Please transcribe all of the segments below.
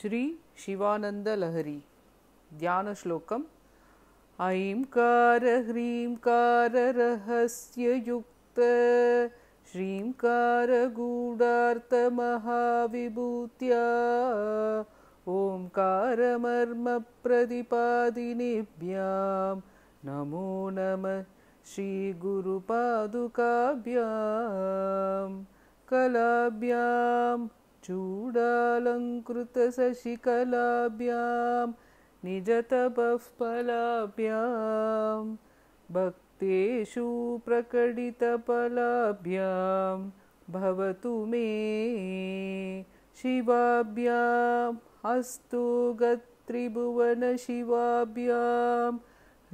श्री लहरी ध्यानश्लोकम् ऐं कारह्रींकाररहस्ययुक्त श्रींकारगूडार्थमहाविभूत्या ॐकारमर्मप्रतिपादिनिभ्यां नमो नमः श्रीगुरुपादुकाभ्यां कलाभ्याम् चूडालङ्कृतशशिकलाभ्यां निजतपःफलाभ्यां भक्तेषु प्रकटितफलाभ्यां भवतु मे शिवाभ्यां अस्तु गत्रिभुवनशिवाभ्यां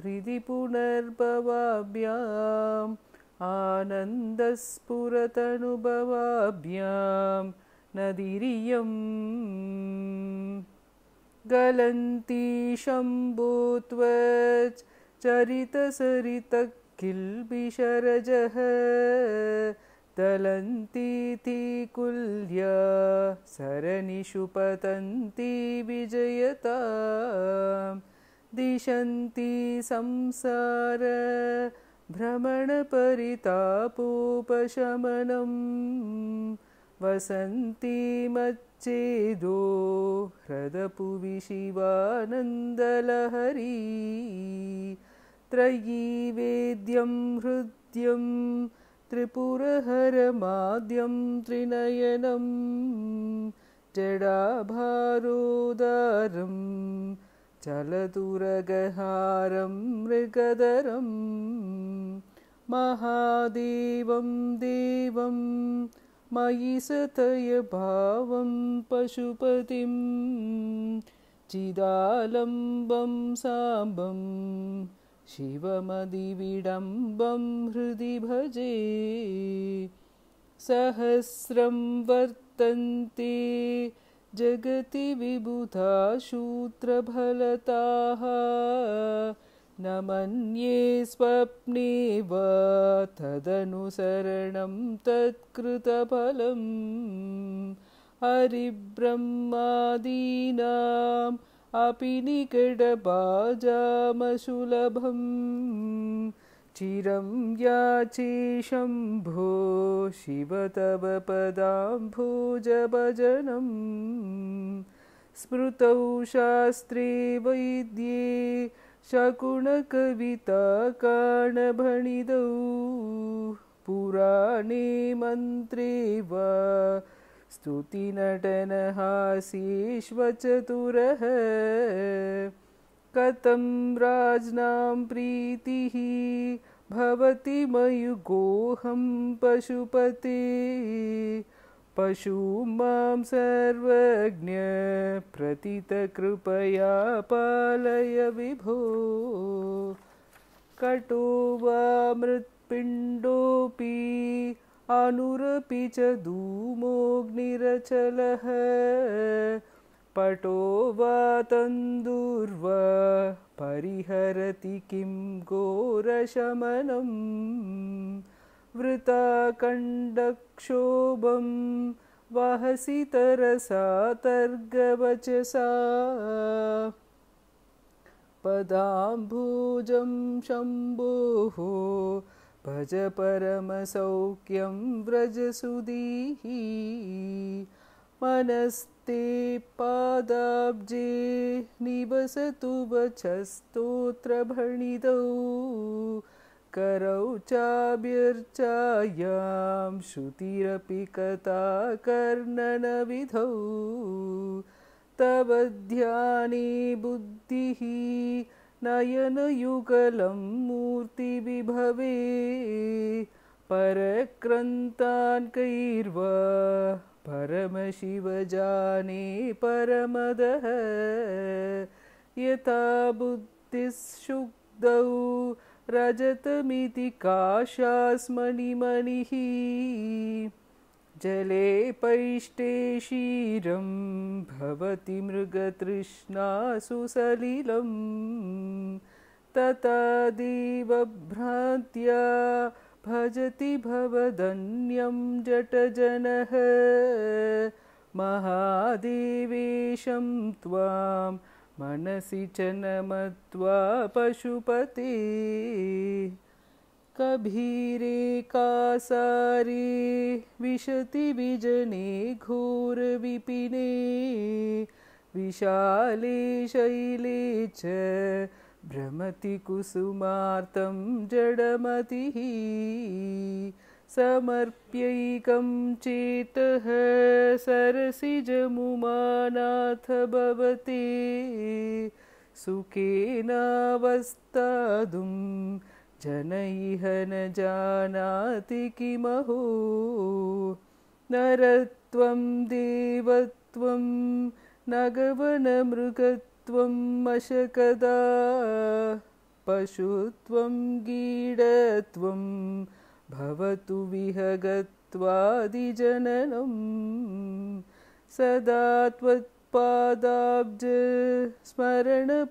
हृदि पुनर्भवाभ्याम् आनन्दस्फुरतनुभवाभ्याम् नदीरियं गलन्ती शम्भूत्वच् चरितसरितकिल्बिशरजः दलन्तीति कुल्या सरनिषु पतन्ती विजयता दिशन्ति संसार भ्रमणपरितापोपशमनम् वसन्तीमच्चेदो मच्चेदो ह्रदपुवि शिवानन्दलहरी वेद्यं हृद्यं त्रिपुरहरमाद्यं त्रिनयनं जडाभारोदारं चलतुरगहारं मृगधरं महादेवं देवं मयि सतय भावं पशुपतिं चिदालम्बं साम्बं शिवमदिविडम्बं हृदि भजे सहस्रं वर्तन्ते जगति विबुधा शूत्रफलताः न मन्ये स्वप्ने वा तदनुसरणं तत्कृतफलम् हरिब्रह्मादीनाम् अपि निकटपाजामशुलभं चिरं याचे शम्भो शिव तव पदाम्भुजभजनं स्मृतौ शास्त्रे वैद्ये शकुण कविता काण भणिदौ पुराणे मन्त्रे वा स्तुतिनटनहास्येष्वचतुरः कथं राज्ञां प्रीतिः भवति मयुगोऽहं पशुपते पशु सर्वज्ञ प्रतितकृपया पालय विभो कटो वा मृत्पिण्डोऽपि अनुरपि च धूमोऽग्निरचलः पटो वा तन्दुर्वा परिहरति किं घोरशमनम् वृताकण्डक्षोभं वहसि तरसा तर्गवचसा पदाम्भुजं शम्भोः भज परमसौख्यं व्रजसुधीः मनस्ते पादाब्जे निवसतु वचस्तोत्रभणितौ करौ चाभिर्चायां श्रुतिरपि कथा कर्णनविधौ तव ध्यानि बुद्धिः नयनयुगलं मूर्तिविभवे परक्रन्तान् कैर्वा परमशिव जाने परमदः यथा बुद्धिः रजतमिति काशास्मणिमणिः जले पैष्टे क्षीरं भवति मृगतृष्णा सुसलिलं ततदीवभ्रान्त्या भजति भवदन्यं जटजनः महादेवेशं त्वाम् मनसि च न मत्वा पशुपति कभीरे कासारी विशति विजने घोरविपिने विशाले शैले च भ्रमति कुसुमार्तं जडमतिः समर्प्यैकं चेतः सरसिजमुमानाथ भवति सुखेनावस्तादुं जनैः न जानाति किमहो नरत्वं देवत्वं नगवनमृगत्वं मशकदा पशुत्वं गीडत्वं भवतु विहगत्वादिजननं सदा त्वत्पादाब्ज स्मरणपरमानन्दलहरी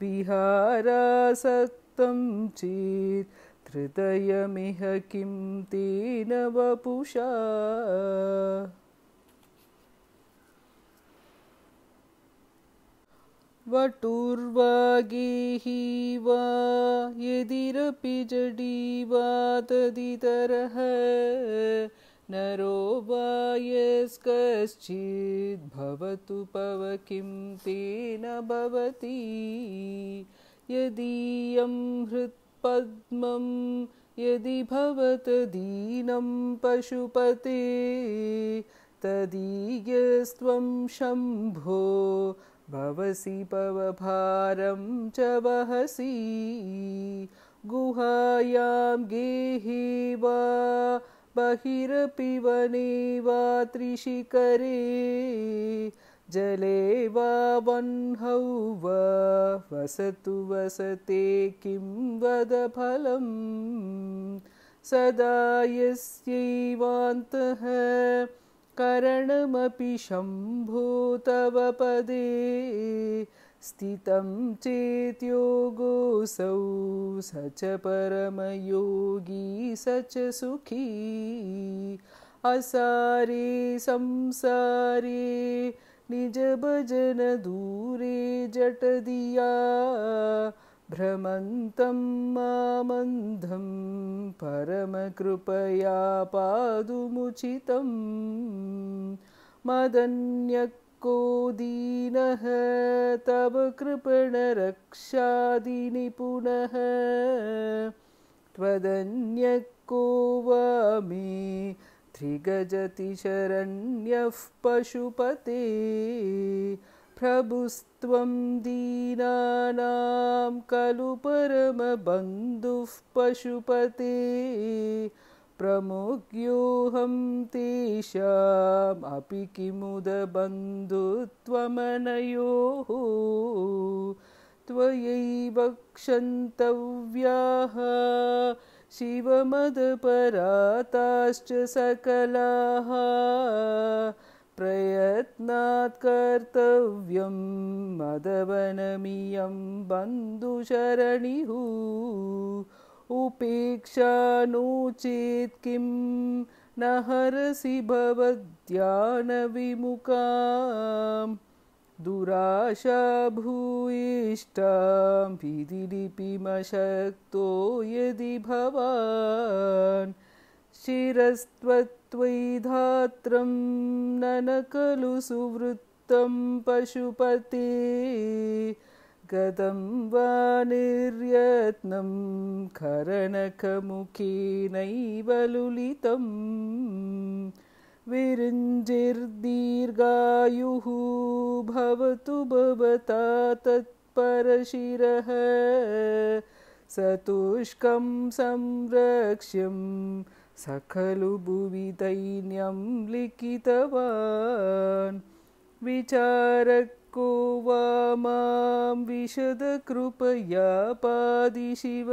विहारासक्तं चेत् हृदयमिह किं तेन वपुषा वटुर्वागेः वा यदिरपि जडीवा तदितरः नरो वा भवतु पव किं तेन भवति यदीयं हृत्पद्मं यदि भवत दीनं पशुपते तदीयस्त्वं शम्भो भवसि पवभारं च वहसि गुहायां गेही वा बहिरपिवने वा जले वा वह्नौ वा वसतु वसते किं वदफलं सदा यस्यैवान्तः करणमपि तव पदे स्थितं चेत्योगोऽसौ स च परमयोगी स च सुखी असारे संसारे निजभजनदूरे जटदिया भ्रमन्तं मामन्धं परमकृपया पादुमुचितं मदन्यको दीनः तव पुनः त्वदन्यको वा मे त्रिगजति शरण्यः पशुपते प्रभुस् त्वं दीनानां खलु परमबन्धुः पशुपते प्रमुख्योऽहं तेषामपि किमुदबन्धुत्वमनयोः किमुद बन्धुत्वमनयोः त्वयैव क्षन्तव्याः शिवमदपराताश्च सकलाः प्रयत्नात् कर्तव्यं मदवनमियं बन्धुशरणिहु उपेक्षा नो चेत् किं न हरसि दुराशा भूयिष्ठां यदि भवान् शिरस्त्वयि धात्रं न खलु सुवृत्तं पशुपते गतं वा निर्यत्नं करणकमुखेनैव लुलितम् विरुञ्जिर्दीर्घायुः भवतु भवता तत्परशिरः सतुष्कं संरक्ष्यम् स भुवि दैन्यं लिखितवान् विचारको वा मां विशदकृपया शिव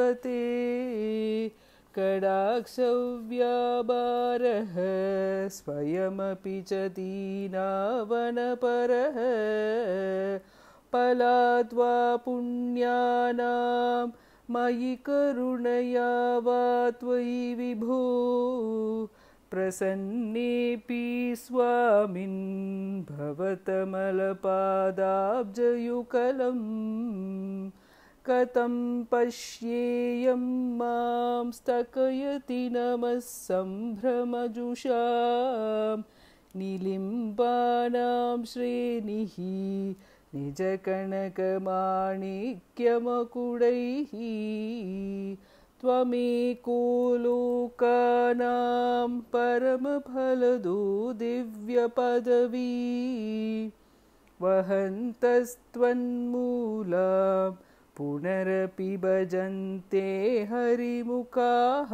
स्वयमपि च दीनावनपरः पलाद्वा पुण्यानां मयि करुणया वा त्वयि विभो प्रसन्नेऽपि स्वामिन् भवतमलपादाब्जयुकलम् कथं पश्येयं मां स्थगयति नमः सम्भ्रमजुषां निलिम्बानां श्रेणिः निजकणकमाणिक्यमकुडैः त्वमेको लोकानां परमफलदो दिव्यपदवी वहन्तस्त्वन्मूला पुनरपि भजन्ते हरिमुखाः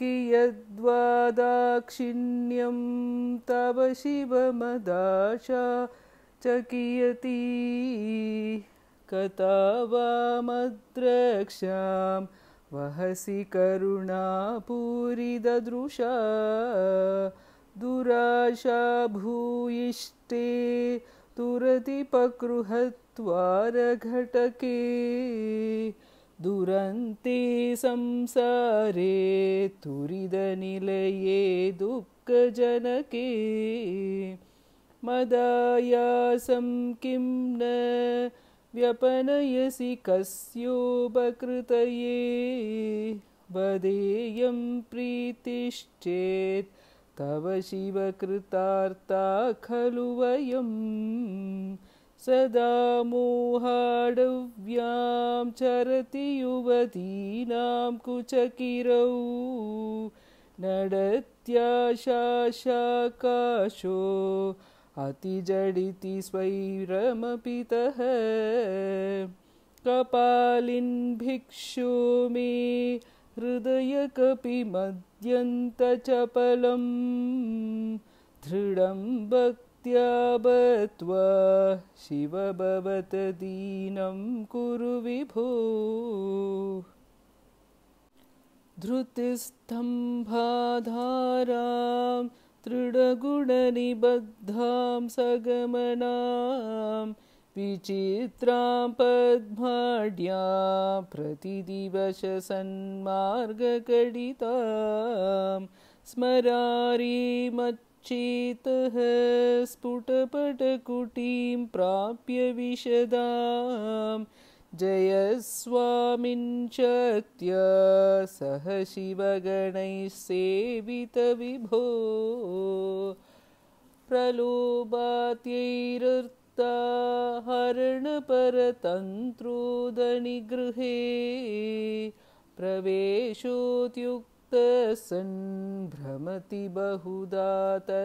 कियद्वादाक्षिण्यं तव शिवमदाशा चकियती कथा वामद्रक्षां वहसि करुणा पुरीदृशा दुराशा भूयिष्ठे तुरतिपकृहत्वारघटके दुरन्ते संसारे तुरिदनिलये दुःखजनके मदायासं किं न व्यपनयसि कस्योपकृतये वदेयं प्रीतिश्चेत् तव शिवकृतार्ता खलु वयं सदा मोहाडव्यां चरति युवतीनां कुचकिरौ शाशाकाशो अति जडिति स्वैरमपितः कपालिन् भिक्षोमि हृदयकपि मद्यन्तचपलम् दृढं भक्त्या बत्वा शिव भवत दीनं कुरु विभो धृतिस्तम्भाधारा दृढगुणनिबद्धां सगमनां विचित्रां पद्भाड्या प्रतिदिवससन्मार्गकडितां स्मरारीमच्चितः स्फुटपटकुटीं प्राप्य विशदाम् जयस्वामिन् चित्य सह शिवगणैः सेवितविभो प्रलोभात्यैरुताहरणपरतन्तोदनिगृहे प्रवेशोत्युक्त सन् भ्रमति तस्करपदे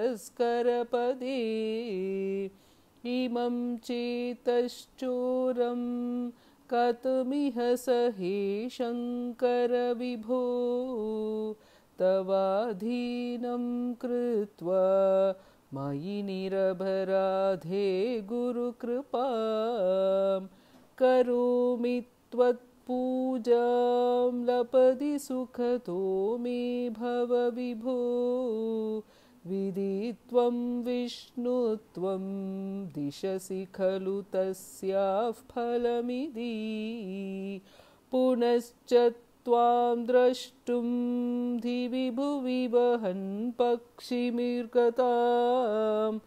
इमं चेतश्चोरम् कतमिह सहे शङ्कर विभो तवाधीनं कृत्वा मयि निरभराधे गुरुकृपां करोमि त्वत्पूजां सुखतो मे भव विभो विदि त्वं विष्णुत्वं दिशसि खलु तस्याः फलमिति पुनश्च त्वां द्रष्टुं दिवि वहन् पक्षिमिर्गताम्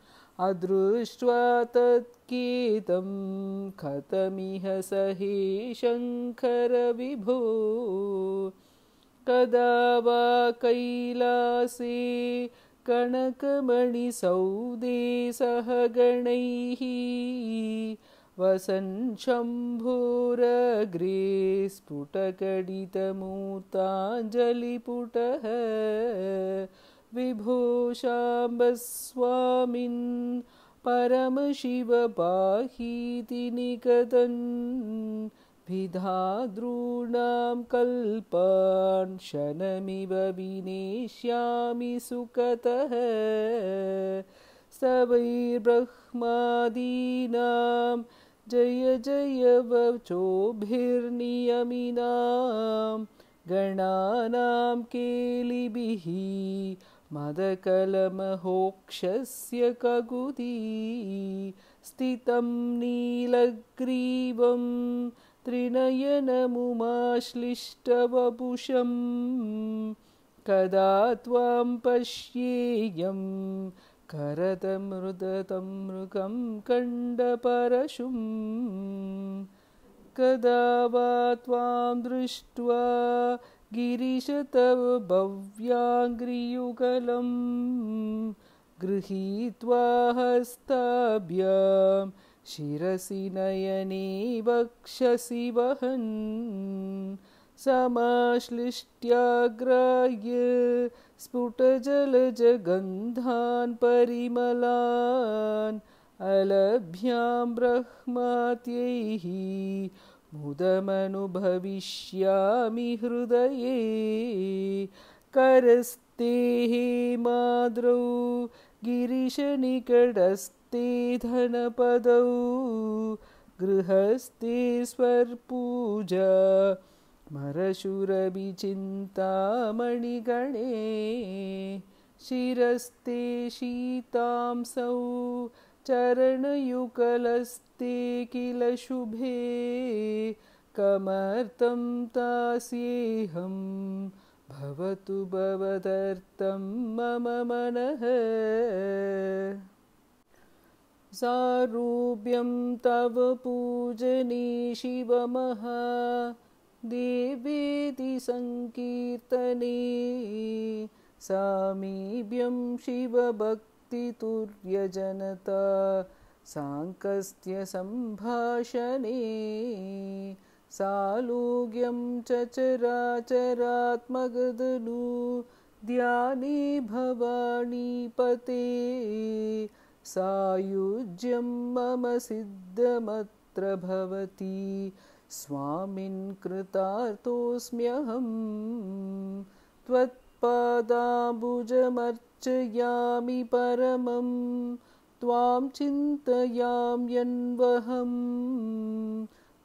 अदृष्ट्वा तत्कीर्तं कथमिह सहि शङ्खरविभो कदा वा कणकमणिसौदेसहगणैः वसन् स्फुटकडितमूताञ्जलिपुटः विभूषाम्बस्वामिन् परमशिव पाहीति निकतन् विधा दॄणां कल्पान् शनमिव विनेष्यामि सुकतः स वैर्ब्रह्मादीनां जय जय वचोभिर्नियमिनां गणानां केलिभिः मदकलमहोक्षस्य कगुदी स्थितं नीलग्रीवम् त्रिनयनमुमाश्लिष्टवपुषं कदा त्वां पश्येयं करतमृदतं कण्डपरशुं कदा वा त्वां दृष्ट्वा तव भव्याङ्ग्रियुगलं गृहीत्वा हस्ताभ्याम् शिरसि नयने वक्षसि वहन् समाश्लिष्ट्याग्राह्य स्फुटजलजगन्धान् परिमलान् अलभ्यां ब्रह्मात्यैः मुदमनुभविष्यामि हृदये करस्तेः माद्रौ गिरिशनिकटस्थ धनपदौ गृहस्थे स्वर्पूजा मरशुरविचिन्तामणिगणे शिरस्ते शीतांसौ चरणयुकलस्ते किल शुभे कमर्तं तास्येऽहं भवतु भवदर्थं मम मनः सारूप्यं तव पूजनी शिवमहा देवेति सङ्कीर्तने सामीभ्यं शिवभक्तितुर्यजनता साङ्कस्त्यसम्भाषणे सालोग्यं चचराचरात्मगदनु ध्याने भवानी पते सायुज्यं मम सिद्धमत्र भवति स्वामिन्कृतार्थोऽस्म्यहं त्वत्पादाम्बुजमर्चयामि परमं त्वां चिन्तयाम्यन्वहं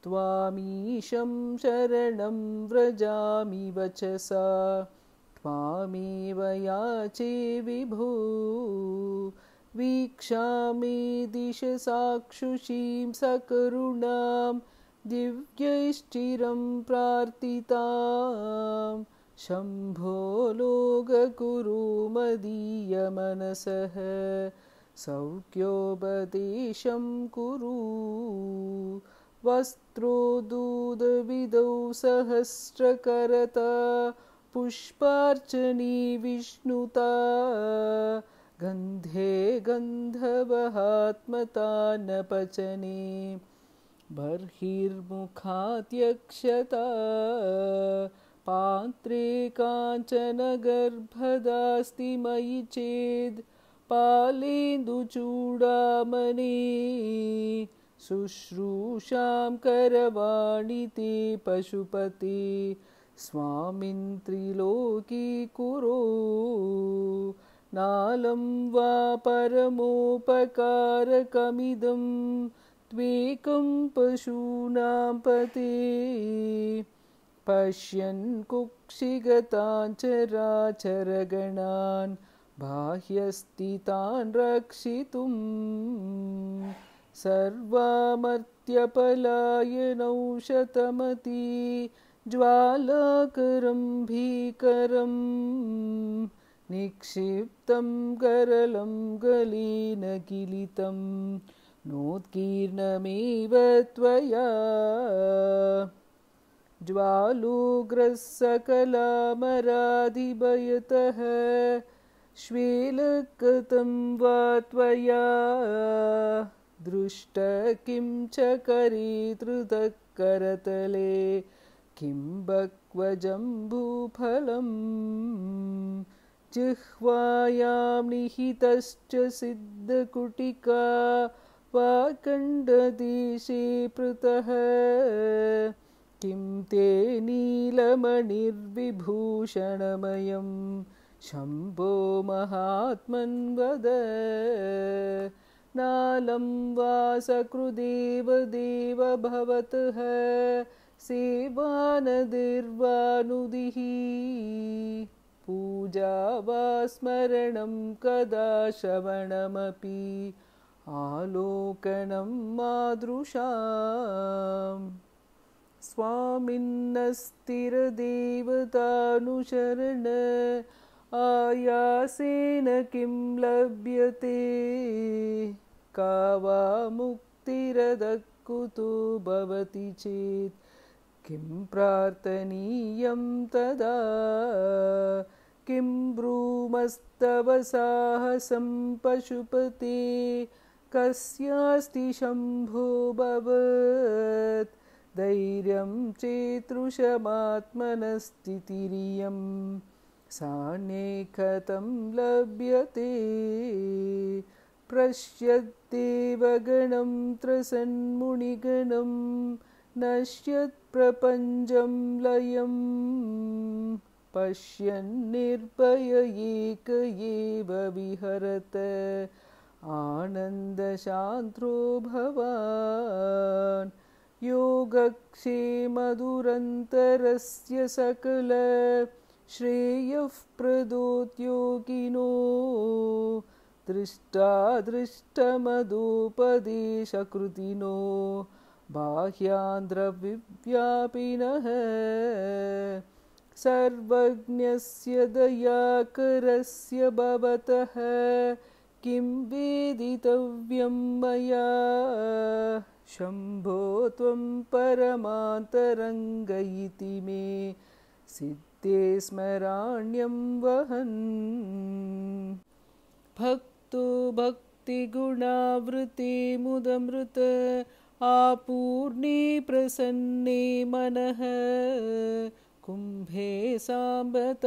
त्वामीशं शरणं व्रजामि वचसा त्वामेव याचे विभू वीक्षामि दिशसाक्षुषीं सकरुणां दिव्यैश्चिरं प्रार्थितां शम्भो लोककुरु मदीयमनसः सौख्योपदेशं कुरु वस्त्रो विदौ सहस्रकरता पुष्पार्चनी विष्णुता गन्धे पचने बर्हिर्मुखात्यक्षता पात्रे गर्भदास्ति मयि चेद् पालेन्दुचूडामणि शुश्रूषां करवाणि ते पशुपते स्वामिन् त्रिलोकी कुरु नालं वा परमोपकारकमिदं त्वेकं पशूनां पते पश्यन् कुक्षिगताञ्चराचरगणान् बाह्यस्थितान् रक्षितुं ज्वालाकरं भीकरम् निक्षिप्तं करलं गलीनकिलितं नोत्कीर्णमेव त्वया ज्वालूग्रस्सकलामराधिभयतः श्वेलकृतं वा त्वया दृष्ट किं च करीतृतकरतले किं जिह्वायां निहितश्च सिद्धकुटिका वा पृतः किं ते नीलमणिर्विभूषणमयं शम्भो महात्मन्वद नालं वा सकृदेव देव भवतः सेवानदिर्वानुदिः पूजा वा स्मरणं कदा श्रवणमपि आलोकनं मादृशाम् स्वामिन्न आयासेन किं लभ्यते का वा भवति चेत् किं प्रार्थनीयं तदा किं ब्रूमस्तव साहसं पशुपते कस्यास्ति शम्भो भवत् धैर्यं चेतृशमात्मनस्तिरियं सा कथं लभ्यते पश्यत्येव गणं नश्यत्प्रपञ्चं लयं पश्यन्निर्भय एक एव विहरत आनन्दशान्त्रो भवान् योगक्षे मधुरन्तरस्य सकल श्रेयःप्रदोद्योगिनो दृष्टादृष्टमदुपदेशकृतिनो बाह्यान्ध्रविव्यापिनः सर्वज्ञस्य दयाकरस्य भवतः किं वेदितव्यं मया शम्भो त्वं परमान्तरङ्ग इति मे सिद्धे स्मराण्यं वहन् भक्तो भक्तिगुणावृतिमुदमृत आपूर्णे प्रसन्ने मनः कुम्भे साम्बतवाग्रिपल्लवयुगं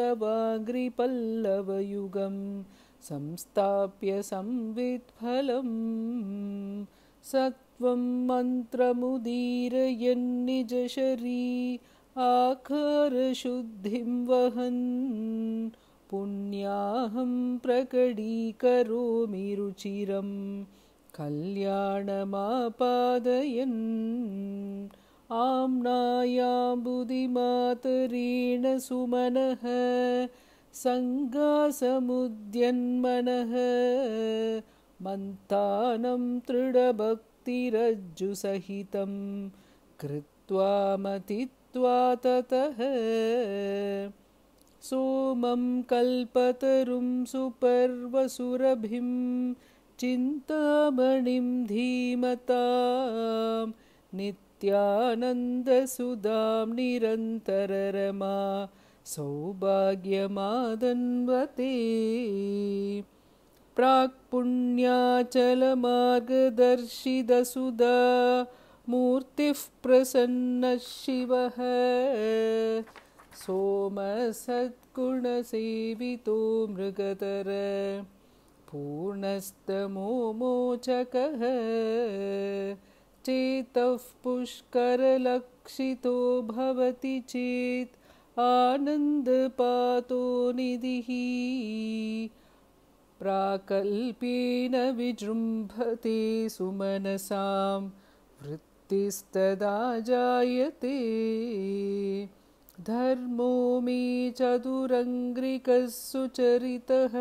संस्थाप्य संवित्फलं सत्वं मन्त्रमुदीरयन्निजशरी आखरशुद्धिं वहन् पुण्याहं प्रकटीकरोमि रुचिरम् कल्याणमापादयन् आम्नायाबुदिमातरीण सुमनः सङ्गासमुद्यन्मनः मन्तानं तृडभक्तिरज्जुसहितं कृत्वा मतित्वा ततः सोमं कल्पतरुं सुपर्वसुरभिं चिन्तामणिं धीमतां नित्यानन्दसुधां निरन्तररमा सौभाग्यमादन्वते। प्राक्पुण्याचलमार्गदर्शिदसुधा मूर्तिः प्रसन्नः शिवः मृगतर पूर्णस्तमोमोचकः चेतः पुष्करलक्षितो भवति चेत् आनन्दपातो निधिः प्राकल्पेन विजृम्भते सुमनसां वृत्तिस्तदा जायते धर्मो मे चतुरङ्ग्रिकः सुचरितः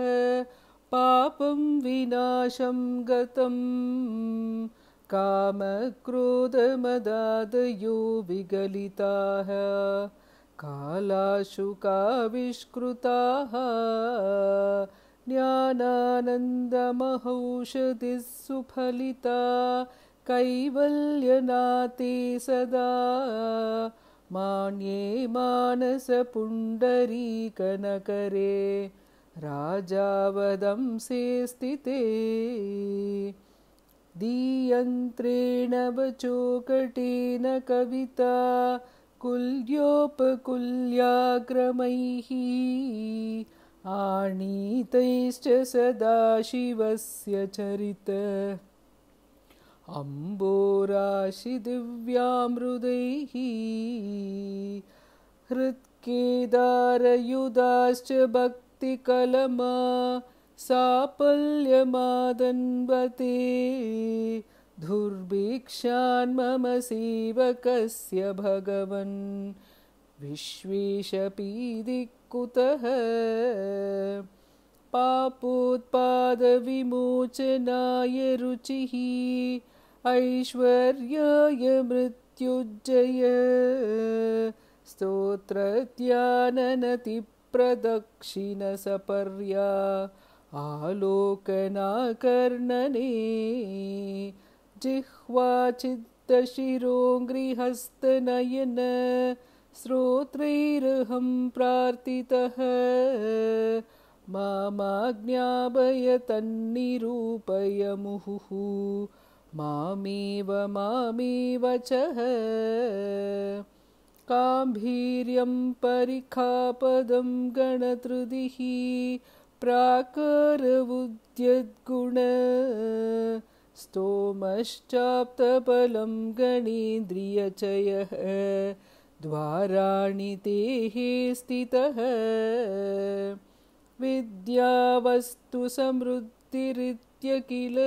पापं विनाशं गतं कामक्रोधमदादयो विगलिताः कालाशुकाविष्कृताः ज्ञानानन्दमहौषधिः सुफलिता सदा मान्ये मानसपुण्डरीकनकरे राजावदंसे स्थिते वचोकटेन कविता कुल्योपकुल्याक्रमैः आनीतैश्च सदा शिवस्य चरित अम्बोराशि दिव्यामृदैः हृत्केदारयुदाश्च कलमा साफल्यमादन्वती दुर्भिक्षान् मम सेवकस्य भगवन् विश्वेशपीदि कुतः पापोत्पादविमोचनाय रुचिः ऐश्वर्याय मृत्युज्जय स्तोत्रत्याननति प्रदक्षिणसपर्या आलोकनाकर्णने जिह्वाचित्तशिरो गृहस्तनयन श्रोत्रैरहं प्रार्थितः मामाज्ञापय मुहुः मामेव मामेवचह। च म्भीर्यं परिखापदं गणतृदिः प्राकारविद्यद्गुण स्तोमश्चाप्तपलं गणेन्द्रियचयः द्वाराणि तेः स्थितः विद्यावस्तुसमृद्धिरित्य किल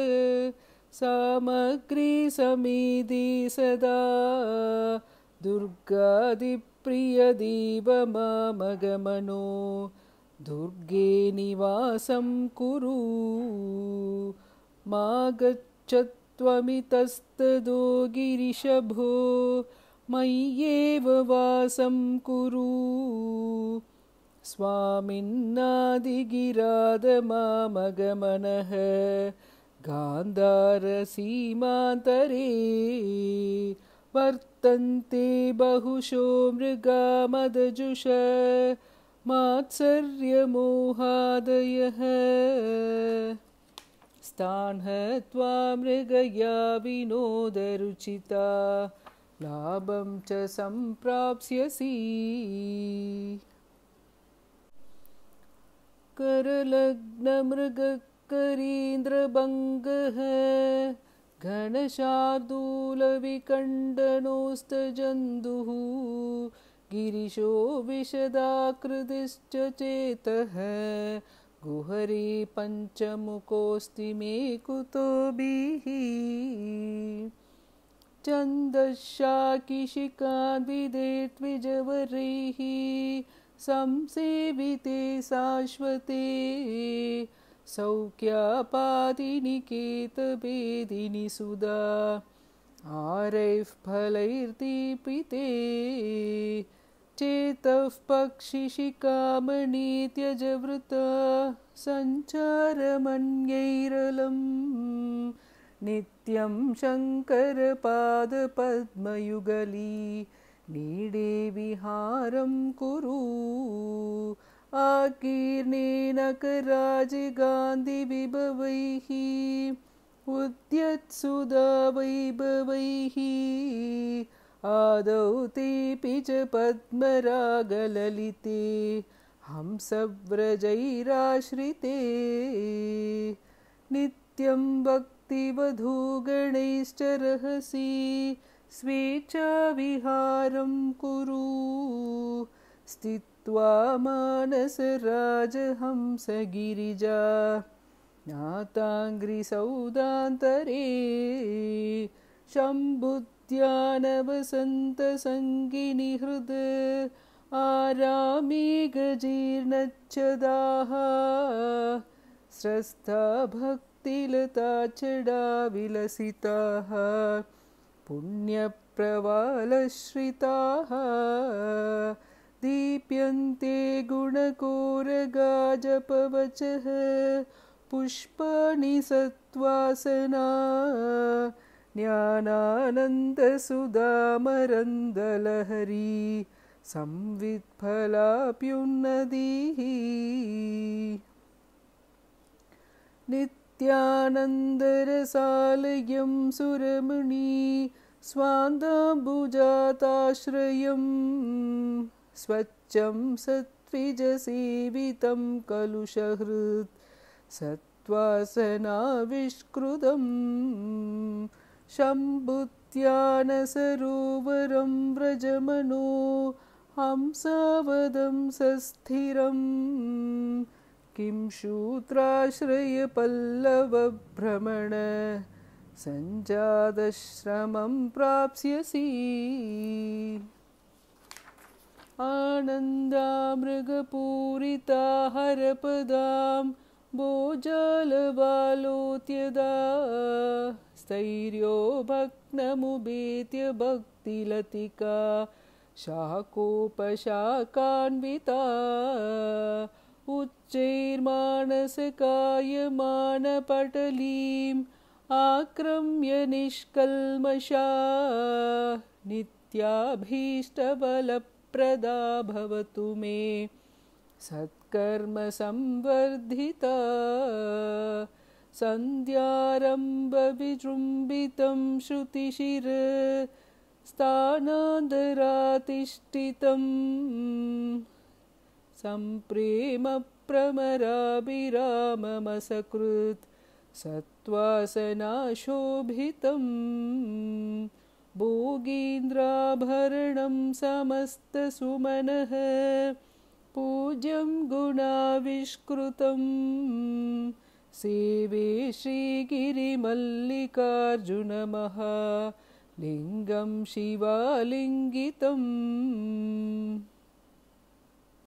सदा दुर्गादिप्रियदेव मामगमनो दुर्गे निवासं कुरु मा त्वमितस्तदो गिरिशभो मय्येव वासं कुरु स्वामिन्नादिगिराद मामगमनः गान्धारसीमान्तरे वर्तन्ते बहुशो मृगा मदजुष मात्सर्यमोहादयः स्थानत्वा मृगया विनोदरुचिता लाभं च सम्प्राप्स्यसि करलग्नमृगकरीन्द्रभङ्गः घनशार्दूलविकण्डनौस्तजन्दुः गिरिशो विशदाकृतिश्च चेतः गुहरी पञ्चमुखोऽस्ति मे कुतो भीः त्विजवरैः संसेविते शाश्वते सौख्यापादिनिकेतवेदिनि सुदा आरैः फलैर्दीपिते चेतः पक्षिशिकामणि त्यजवृता सञ्चारमन्यैरलम् नित्यं शङ्करपादपद्मयुगली नीडेविहारं कुरु आकीर्णेनकराज गान्धिविभवैः उद्यत्सुधा वैभवैः आदौ तेऽपि च पद्मरागललिते हंसव्रजैराश्रिते नित्यं भक्तिवधूगणैश्च रहसि स्वेच्छाविहारं कुरु स्थित मानसराजहंसगिरिजा नाताङ्ग्रिसौदान्तरे हृद् आरामे गजीर्णच्छदाः स्रस्ता भक्तिलता विलसिताः पुण्यप्रवालश्रिताः दीप्यन्ते गुणकोरगाजपवचः पुष्पाणि सत्त्वासना ज्ञानानन्दसुदामरन्दलहरी संवित्फलाप्युन्नतिः नित्यानन्दरसालयं सुरमुनी स्वान्दाम्बुजाताश्रयम् स्वच्छं सत्विजसेवितं कलुषहृत् सत्त्वासनाविष्कृतं शम्बुध्यानसरोवरं व्रजमनो हंसवदं सस्थिरं किं शूत्राश्रयपल्लवभ्रमण सञ्जातश्रमं प्राप्स्यसि आनन्दा मृगपूरिता हरपदां भोजालबालोत्यदा स्थैर्यो भक्नमुदीत्य भक्तिलतिका शाकोपशाकान्विता उच्चैर्मानसकायमानपटलीम् आक्रम्य निष्कल्मषा नित्याभीष्टबलप् प्रदा भवतु मे सत्कर्म संवर्धिता सन्ध्यारम्भविजृम्बितं श्रुतिशिरस्थानादरातिष्ठितम् सम्प्रेमप्रमराभिराममसकृत् सत्त्वासनाशोभितम् भोगीन्द्राभरणं समस्तसुमनः पूज्यं गुणाविष्कृतं सेवे श्रीगिरिमल्लिकार्जुनमहालिङ्गं शिवालिङ्गितम्